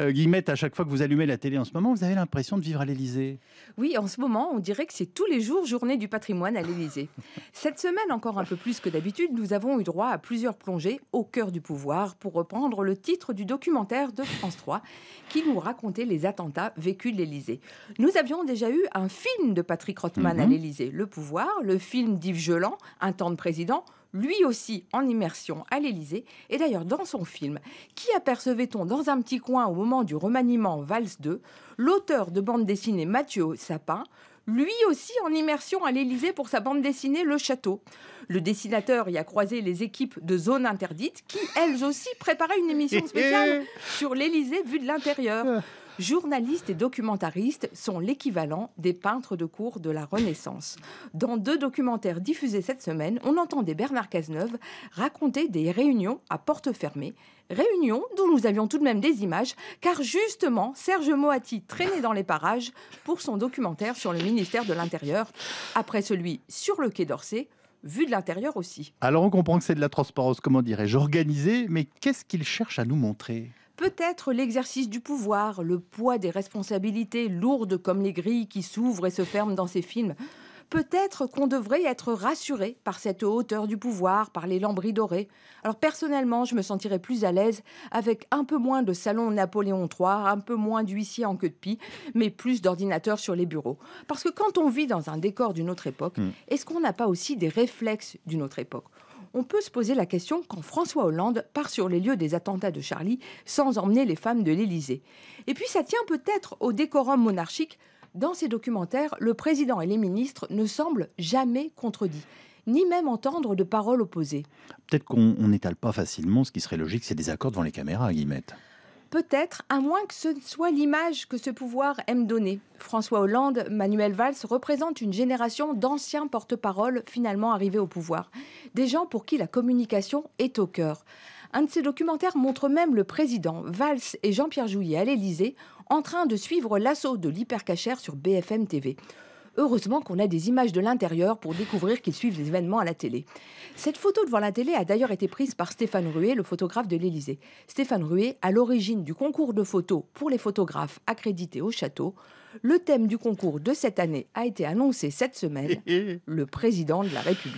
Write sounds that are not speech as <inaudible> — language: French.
Euh, à chaque fois que vous allumez la télé en ce moment, vous avez l'impression de vivre à l'Elysée. Oui, en ce moment, on dirait que c'est tous les jours journée du patrimoine à l'Elysée. <laughs> Cette semaine, encore un peu plus que d'habitude, nous avons eu droit à plusieurs plongées au cœur du pouvoir, pour reprendre le titre du documentaire de France 3, qui nous racontait les attentats vécus de l'Elysée. Nous avions déjà eu un film de Patrick Rotman à mhm. l'Élysée, Le pouvoir, le film d'Yves Geland, Un temps de président, lui aussi en immersion à l'Élysée. Et d'ailleurs, dans son film, qui apercevait-on dans un petit coin au moment du remaniement valse 2 L'auteur de bande dessinée Mathieu Sapin, lui aussi en immersion à l'Elysée pour sa bande dessinée Le Château. Le dessinateur y a croisé les équipes de Zone Interdite qui, elles aussi, préparaient une émission spéciale <laughs> sur l'Elysée vue de l'intérieur. Journalistes et documentaristes sont l'équivalent des peintres de cour de la Renaissance. Dans deux documentaires diffusés cette semaine, on entendait Bernard Cazeneuve raconter des réunions à porte fermée réunions dont nous avions tout de même des images, car justement, Serge Moati traînait dans les parages pour son documentaire sur le ministère de l'Intérieur, après celui sur le Quai d'Orsay, vu de l'intérieur aussi. Alors on comprend que c'est de la transparence, comment dirais-je, organisée, mais qu'est-ce qu'il cherche à nous montrer Peut-être l'exercice du pouvoir, le poids des responsabilités lourdes comme les grilles qui s'ouvrent et se ferment dans ces films. Peut-être qu'on devrait être rassuré par cette hauteur du pouvoir, par les lambris dorés. Alors personnellement, je me sentirais plus à l'aise avec un peu moins de salon Napoléon III, un peu moins d'huissier en queue de pie, mais plus d'ordinateurs sur les bureaux. Parce que quand on vit dans un décor d'une autre époque, hmm. est-ce qu'on n'a pas aussi des réflexes d'une autre époque on peut se poser la question quand François Hollande part sur les lieux des attentats de Charlie sans emmener les femmes de l'Élysée. Et puis ça tient peut-être au décorum monarchique dans ces documentaires, le président et les ministres ne semblent jamais contredits ni même entendre de paroles opposées. Peut-être qu'on n'étale pas facilement ce qui serait logique, c'est des accords devant les caméras, guillemets. Peut-être, à moins que ce soit l'image que ce pouvoir aime donner. François Hollande, Manuel Valls représentent une génération d'anciens porte-parole finalement arrivés au pouvoir. Des gens pour qui la communication est au cœur. Un de ces documentaires montre même le président Valls et Jean-Pierre Jouyet à l'Elysée en train de suivre l'assaut de l'hypercachère sur BFM TV. Heureusement qu'on a des images de l'intérieur pour découvrir qu'ils suivent les événements à la télé. Cette photo devant la télé a d'ailleurs été prise par Stéphane Ruet, le photographe de l'Elysée. Stéphane Ruet, à l'origine du concours de photos pour les photographes accrédités au château, le thème du concours de cette année a été annoncé cette semaine, <laughs> le président de la République.